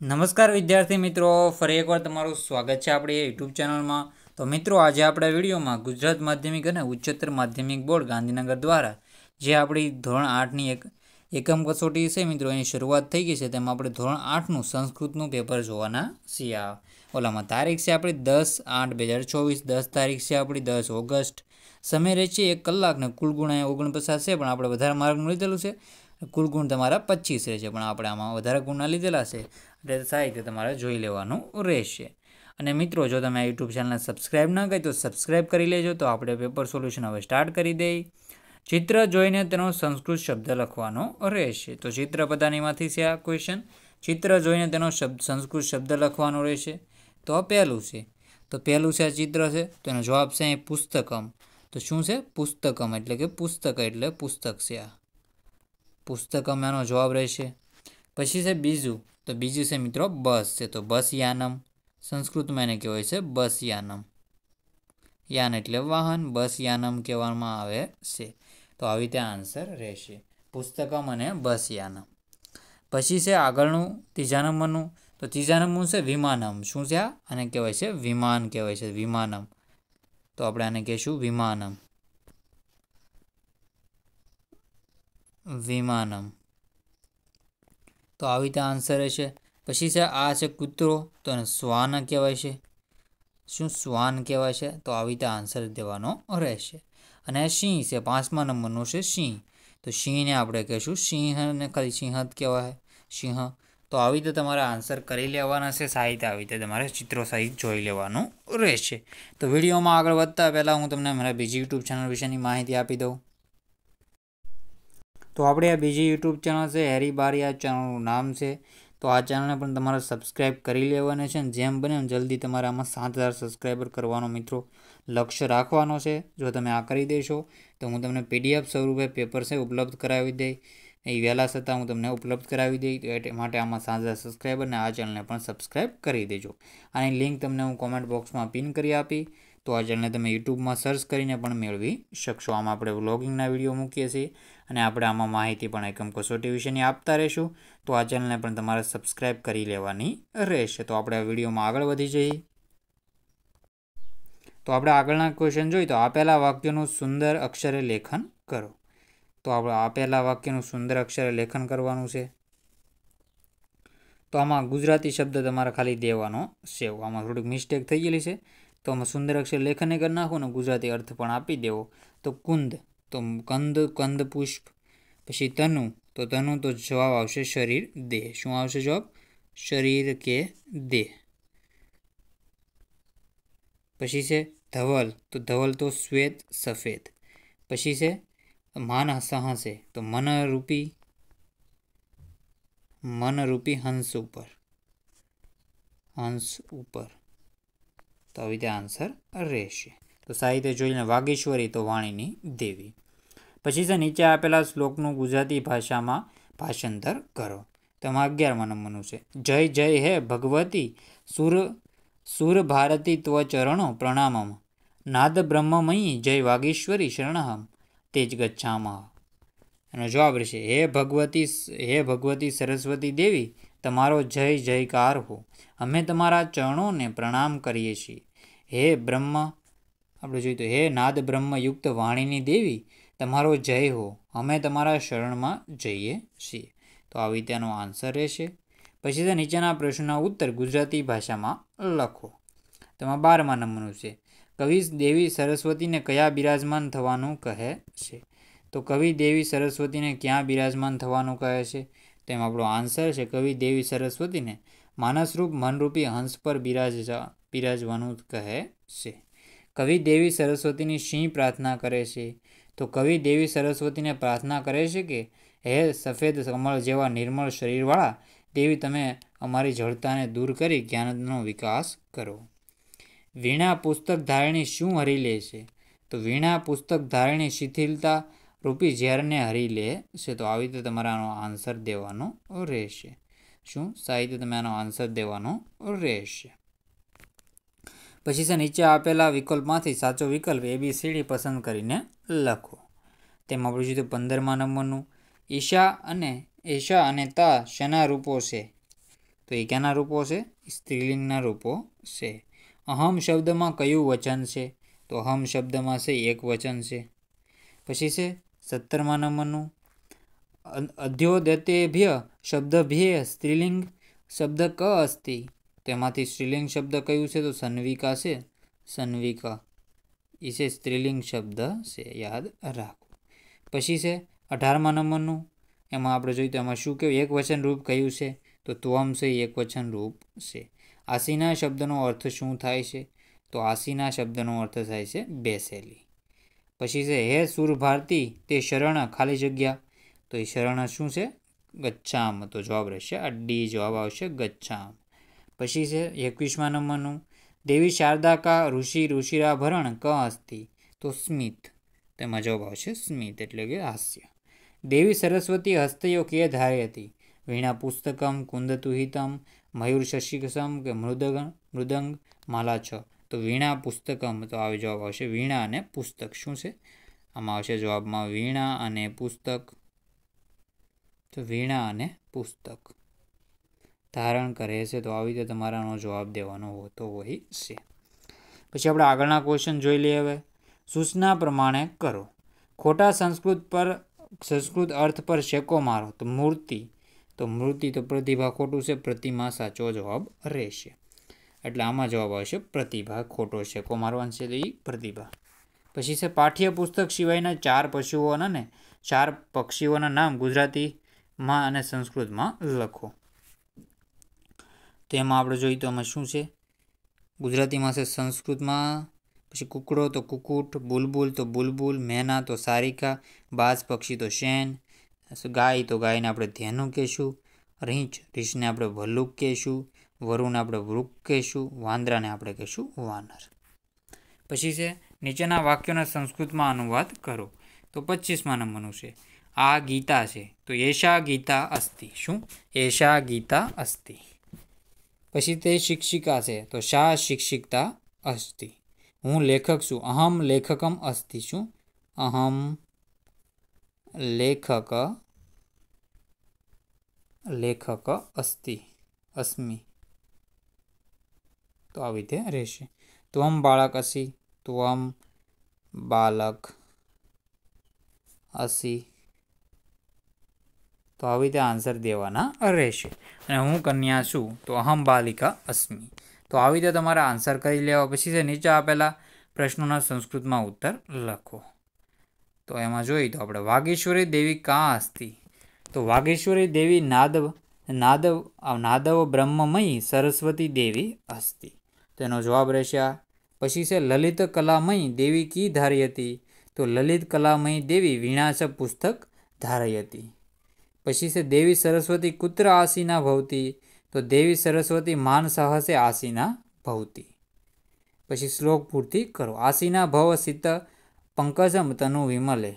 નમસ્કાર વિદ્યાર્થી મિત્રો ફરી એકવાર તમારું સ્વાગત છે આપણી યુટ્યુબ ચેનલમાં તો મિત્રો આજે આપણા વિડીયોમાં ગુજરાત માધ્યમિક અને ઉચ્ચતર માધ્યમિક બોર્ડ ગાંધીનગર દ્વારા જે આપણી ધોરણ આઠની એક એકમ કસોટી છે મિત્રો એની શરૂઆત થઈ ગઈ છે તેમાં આપણે ધોરણ આઠનું સંસ્કૃતનું પેપર જોવાના છીએ ઓલામાં તારીખ છે આપણી દસ આઠ બે હજાર ચોવીસ દસ તારીખ છે આપણી દસ ઓગસ્ટ સમય રહે છે એક કલાકને કુલ ગુણ અહીંયા ઓગણપચાસ છે પણ આપણે વધારે માર્કનું લીધેલું છે કુલગુણ ગુણ તમારા પચીસ છે પણ આપણે આમાં વધારે ગુણના લીધેલા છે એટલે સારી રીતે તમારે જોઈ લેવાનું રહેશે અને મિત્રો જો તમે યુટ્યુબ ચેનલને સબસ્ક્રાઈબ ન કરી તો સબસ્ક્રાઈબ કરી લેજો તો આપણે પેપર સોલ્યુશન હવે સ્ટાર્ટ કરી દઈ ચિત્ર જોઈને તેનો સંસ્કૃત શબ્દ લખવાનો રહેશે તો ચિત્ર પદાનીમાંથી છે આ ક્વેશ્ચન ચિત્ર જોઈને તેનો શબ્દ સંસ્કૃત શબ્દ લખવાનો રહેશે તો આ પહેલું છે તો પહેલું છે આ ચિત્ર છે તો એનો જવાબ છે અહીં પુસ્તકમ તો શું છે પુસ્તકમ એટલે કે પુસ્તક એટલે પુસ્તક છે આ પુસ્તકમ એનો જવાબ રહેશે પછી છે બીજું તો બીજું છે મિત્રો બસ છે તો બસ યાનમ સંસ્કૃતમાં એને કહેવાય છે બસ યાનમ યાન એટલે વાહન બસ યાનમ કહેવામાં આવે છે તો આવી રીતે આન્સર રહેશે પુસ્તકમ અને બસ યાનમ પછી છે આગળનું ત્રીજા નંબરનું તો ત્રીજા નંબરનું છે વિમાનમ શું છે આને કહેવાય છે વિમાન કહેવાય છે વિમાનમ તો આપણે આને કહીશું વિમાનમ વિમાનમ તો આવી રીતે આન્સર હશે પછી છે આ છે કૂતરો તો એને શ્વાન કહેવાય છે શું શ્વાન કહેવાય છે તો આવી રીતે આન્સર દેવાનો રહેશે અને સિંહ છે પાંચમા નંબરનો છે સિંહ તો સિંહને આપણે કહીશું સિંહને ખાલી સિંહ જ કહેવાય સિંહ તો આવી રીતે તમારે આન્સર કરી લેવાના છે સાહિત્ય આવી રીતે તમારે ચિત્રો સહિત જોઈ લેવાનું રહેશે તો વિડીયોમાં આગળ વધતા પહેલાં હું તમને મારા બીજી યુટ્યુબ ચેનલ વિશેની માહિતી આપી દઉં તો આપણે આ બીજી યુટ્યુબ ચેનલ છે હેરી બારી આ ચેનલનું નામ છે તો આ ચેનલને પણ તમારે સબસ્ક્રાઇબ કરી લેવાની છે અને જેમ બને જલ્દી તમારે આમાં સાત હજાર સબસ્ક્રાઈબર કરવાનો મિત્રો લક્ષ્ય રાખવાનો છે જો તમે આ કરી દેશો તો હું તમને પીડીએફ સ્વરૂપે પેપર છે ઉપલબ્ધ કરાવી દઈ એ વહેલા છતાં હું તમને ઉપલબ્ધ કરાવી દઈ તો એ માટે આમાં સાત હજાર સબસ્ક્રાઈબરને આ ચેનલને પણ સબસ્ક્રાઇબ કરી દેજો આની લિંક તમને હું કોમેન્ટ બોક્સમાં પિન કરી આપી તો આ ચેનલને તમે યુટ્યુબમાં સર્ચ કરીને પણ મેળવી શકશો આમાં આપણે વ્લોગિંગના વિડીયો મૂકીએ છીએ અને આપણે આમાં માહિતી પણ એકમ કસોટી વિશેની આપતા રહીશું તો આ ચેનલને પણ તમારે સબસ્ક્રાઈબ કરી લેવાની રહેશે તો આપણે આ વિડીયોમાં આગળ વધી જઈએ તો આપણે આગળના ક્વેશ્ચન જોઈએ તો આપેલા વાક્યનું સુંદર અક્ષરે લેખન કરો તો આપણે આપેલા વાક્યનું સુંદર અક્ષરે લેખન કરવાનું છે તો આમાં ગુજરાતી શબ્દ તમારે ખાલી દેવાનો સેવ આમાં થોડીક મિસ્ટેક થઈ ગયેલી છે તો આમાં સુંદર અક્ષર લેખને કરી નાખો ને ગુજરાતી અર્થ પણ આપી દેવો તો કુંદ તો કંદ કંદ પુષ્પ પછી તનુ તો તનુ તો જવાબ આવશે શરીર દેહ શું આવશે જવાબ શરીર કે દેહ પછી છે ધવલ તો ધવલ તો શ્વેત સફેદ પછી છે માન સાહસે તો મનરૂપી મનરૂપી હંસ ઉપર હંસ ઉપર તો આવી રીતે આન્સર રહેશે તો સાહિત્ય જોઈને વાગીશ્વરી તો વાણીની દેવી પછી છે નીચે આપેલા શ્લોકનું ગુજરાતી ભાષામાં ભાષાંતર કરો તેમાં અગિયારમાં નંબરનું છે જય જય હે ભગવતી સુર સુર ભારતી ત્વ ચરણો પ્રણામમ નાદ બ્રહ્મમયી જય વાગેશ્વરી શરણહમ તેજ ગચ્છામહ એનો જવાબ રહેશે હે ભગવતી હે ભગવતી સરસ્વતી દેવી તમારો જય જયકાર હો અમે તમારા ચરણોને પ્રણામ કરીએ છીએ હે બ્રહ્મ આપણે જોઈએ તો હે નાદ બ્રહ્મયુક્ત વાણીની દેવી તમારો જય હો અમે તમારા શરણમાં જઈએ છીએ તો આવી રીતે આનો આન્સર રહેશે પછી તે નીચેના પ્રશ્નના ઉત્તર ગુજરાતી ભાષામાં લખો તેમાં બારમા નંબરનું છે કવિ દેવી સરસ્વતીને કયા બિરાજમાન થવાનું કહે છે તો કવિ દેવી સરસ્વતીને ક્યાં બિરાજમાન થવાનું કહે છે તેમ આપણો આન્સર છે કવિ દેવી સરસ્વતીને માનસરૂપ મનરૂપી હંસ પર બિરાજ બિરાજવાનું કહે છે કવિ દેવી સરસ્વતીની સિંહ પ્રાર્થના કરે છે તો કવિ દેવી સરસ્વતીને પ્રાર્થના કરે છે કે હે સફેદ કમળ જેવા નિર્મળ શરીરવાળા દેવી તમે અમારી જળતાને દૂર કરી જ્ઞાનનો વિકાસ કરો વીણા પુસ્તક ધારણી શું હરી લે છે તો વીણા પુસ્તક ધારણી શિથિલતા રૂપી ઝેરને હરી લે છે તો આવી રીતે તમારાનો આન્સર દેવાનો રહેશે શું સાહિત્ય તમે આનો આન્સર દેવાનો રહેશે પછી છે નીચે આપેલા વિકલ્પમાંથી સાચો વિકલ્પ એ બી એબીસીડી પસંદ કરીને લખો તેમાં આપણે જોઈએ તો પંદરમા નંબરનું ઈશા અને ઈશા અને તા શેના રૂપો છે તો એ ક્યાંના રૂપો છે સ્ત્રીલિંગના રૂપો છે અહમ શબ્દમાં કયું વચન છે તો અહમ શબ્દમાં છે એક વચન છે પછી છે સત્તરમા નંબરનું અધ્યોદતેભ્ય શબ્દભ્ય સ્ત્રીલિંગ શબ્દ ક અસ્તિ તેમાંથી સ્ત્રીલિંગ શબ્દ કયું છે તો સન્વિકા છે સન્વિકા એ છે સ્ત્રીલિંગ શબ્દ છે યાદ રાખો પછી છે અઢારમા નંબરનું એમાં આપણે જોયું તો એમાં શું કહેવું એક વચન રૂપ કયું છે તો ત્વમ છે એક વચન રૂપ છે આસીના શબ્દનો અર્થ શું થાય છે તો આસીના શબ્દનો અર્થ થાય છે બેસેલી પછી છે હે સુર ભારતી તે શરણ ખાલી જગ્યા તો એ શરણ શું છે ગચ્છામ તો જવાબ રહેશે આ ડી જવાબ આવશે ગચ્છામ પછી છે એકવીસમા નંબરનું દેવી શારદા કા ઋષિ ઋષિરાભરણ ક અસ્તિ તો સ્મિત તેમાં જવાબ આવશે સ્મિત એટલે કે હાસ્ય દેવી સરસ્વતી હસ્તયો કે ધારી હતી વીણા પુસ્તકમ કુંદતુહિતમ મયુર શશિકસમ કે મૃદગ મૃદંગ માલા છ તો વીણા પુસ્તકમ તો આવી જવાબ આવશે વીણા અને પુસ્તક શું છે આમાં આવશે જવાબમાં વીણા અને પુસ્તક તો વીણા અને પુસ્તક ધારણ કરે છે તો આવી રીતે તમારાનો જવાબ દેવાનો હોતો હોય છે પછી આપણે આગળના ક્વેશ્ચન જોઈ લઈએ હવે સૂચના પ્રમાણે કરો ખોટા સંસ્કૃત પર સંસ્કૃત અર્થ પર શેકો મારો તો મૂર્તિ તો મૂર્તિ તો પ્રતિભા ખોટું છે પ્રતિમા સાચો જવાબ રહેશે એટલે આમાં જવાબ આવશે પ્રતિભા ખોટો શેકો મારવાનો છે તો એ પ્રતિભા પછી છે પાઠ્યપુસ્તક સિવાયના ચાર પશુઓના ને ચાર પક્ષીઓના નામ ગુજરાતીમાં અને સંસ્કૃતમાં લખો તેમાં આપણે જોઈએ તો એમાં શું છે ગુજરાતીમાં છે સંસ્કૃતમાં પછી કુકડો તો કુકુટ બુલબુલ તો બુલબુલ મેના તો સારિકા બાજ પક્ષી તો શેન ગાય તો ગાયને આપણે ધેનુ કહેશું રીંચ રીંછને આપણે ભલ્લુક કહેશું વરુને આપણે વૃક કહેશું વાંદરાને આપણે કહેશું વાનર પછી છે નીચેના વાક્યોના સંસ્કૃતમાં અનુવાદ કરો તો પચીસમાં નંબરનું છે આ ગીતા છે તો એશા ગીતા અસ્તિ શું એશા ગીતા અસ્તિ પછી તે શિક્ષિકા છે તો શા શિક્ષિકતા અસ્તિ હું લેખક છું અહમ લેખકમ અસ્તિ છું અહમ લેખક લેખક અસ્તિ અસ્મી તો આવી રીતે રહેશે ત્વમ બાળક અસી ત્વમ બાલક અસી તો આવી રીતે આન્સર દેવાના રહેશે અને હું કન્યા છું તો અહમ બાલિકા અસ્મી તો આવી રીતે તમારે આન્સર કરી લેવા પછી છે નીચે આપેલા પ્રશ્નોના સંસ્કૃતમાં ઉત્તર લખો તો એમાં જોઈએ તો આપણે વાગેશ્વરી દેવી કાં હસ્તી તો વાગેશ્વરી દેવી નાદવ નાદવ નાદવ બ્રહ્મમયી સરસ્વતી દેવી અસ્તી તેનો જવાબ રહેશે પછી છે લલિત કલામયી દેવી કી ધારી હતી તો લલિત કલામયી દેવી વીણાશ પુસ્તક ધારી હતી પછી છે દેવી સરસ્વતી કુત્ર આસીના ભવતી તો દેવી સરસ્વતી માન સાહસે આસીના ભવતી પછી શ્લોક પૂર્તિ કરો આસીના ભવ સિત્ત પંકજમ તનુ વિમલે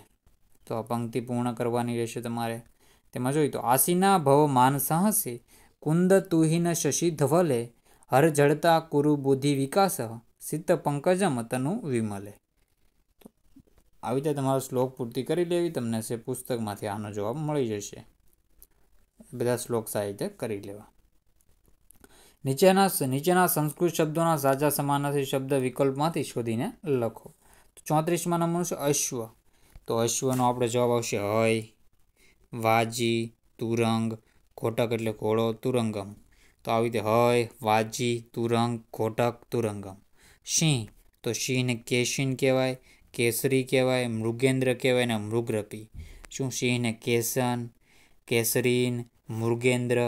તો આ પંક્તિ પૂર્ણ કરવાની રહેશે તમારે તેમાં જોઈ તો આસીના ભવ માન સાહસે કુંદ તુહિન શશી ધવલે હર જડતા કુરુ બુદ્ધિ વિકાસ સિત્ત પંકજમ તનુ વિમલે આવી રીતે તમારો શ્લોક પૂર્તિ કરી લેવી તમને પુસ્તકમાંથી આનો જવાબ મળી જશે બધા શ્લોક સાહિત્ય કરી લેવા નીચેના નીચેના સંસ્કૃત શબ્દોના સાચા સમાનથી શબ્દ વિકલ્પમાંથી શોધીને લખો તો ચોત્રીસમાં નંબર છે અશ્વ તો અશ્વનો આપણો જવાબ આવશે હય વાજી તુરંગ ઘોટક એટલે ઘોડો તુરંગમ તો આવી રીતે હય વાજી તુરંગ ઘોટક તુરંગમ સિંહ તો સિંહને કેશિન કહેવાય કેસરી કહેવાય મૃગેન્દ્ર કહેવાય અને મૃગરપી શું સિંહને કેસન કેસરીન મૃગેન્દ્ર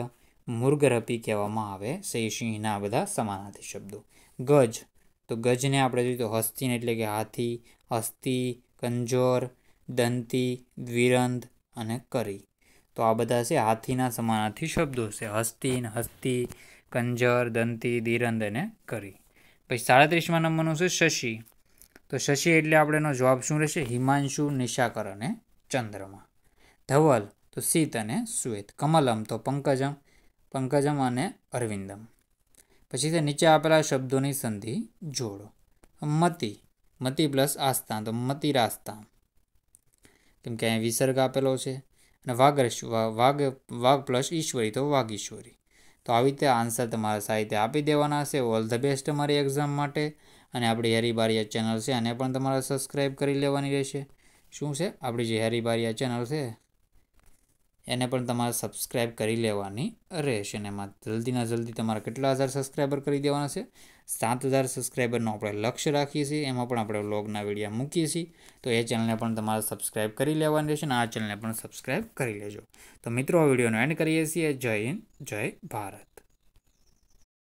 મૃગરપી કહેવામાં આવે છે સિંહના બધા સમાનાર્થી શબ્દો ગજ તો ગજને આપણે જોઈએ તો હસ્તિન એટલે કે હાથી હસ્તિ કંજોર દંતી દ્વિરંદ અને કરી તો આ બધા છે હાથીના સમાનાર્થી શબ્દો છે હસ્તિન હસ્તી કંજર દંતી દિરંદ અને કરી પછી સાડત્રીસમાં નંબરનું છે શશિ તો શશિ એટલે આપણેનો જવાબ શું રહેશે હિમાંશુ નિશાકર અને ચંદ્રમા ધવલ તો સીત અને શ્વેત કમલમ તો પંકજમ પંકજમ અને અરવિંદમ પછી તે નીચે આપેલા શબ્દોની સંધિ જોડો મતિ મતિ પ્લસ આસ્થા તો મતિરાસ્થા કેમ કે અહીંયા વિસર્ગ આપેલો છે અને વાગરશ વાઘ વાઘ પ્લસ ઈશ્વરી તો વાગીશ્વરી તો આવી રીતે આન્સર તમારા સાહિત્ય આપી દેવાના છે ઓલ ધ બેસ્ટ તમારી એક્ઝામ માટે અને આપણી હેરીબારિયા ચેનલ છે અને પણ તમારે સબસ્ક્રાઈબ કરી લેવાની રહેશે શું છે આપણી જે હેરીબારિયા ચેનલ છે એને પણ તમારે સબસ્ક્રાઇબ કરી લેવાની રહેશે અને એમાં જલ્દીના જલ્દી તમારા કેટલા હજાર સબસ્ક્રાઈબર કરી દેવાના છે સાત હજાર સબસ્ક્રાઈબરનું આપણે લક્ષ્ય રાખીએ છીએ એમાં પણ આપણે વ્લોગના વિડીયા મૂકીએ છીએ તો એ ચેનલને પણ તમારે સબસ્ક્રાઇબ કરી લેવાની રહેશે અને આ ચેનલને પણ સબસ્ક્રાઇબ કરી લેજો તો મિત્રો આ વિડીયોનો એન્ડ કરીએ છીએ જય હિન્દ જય ભારત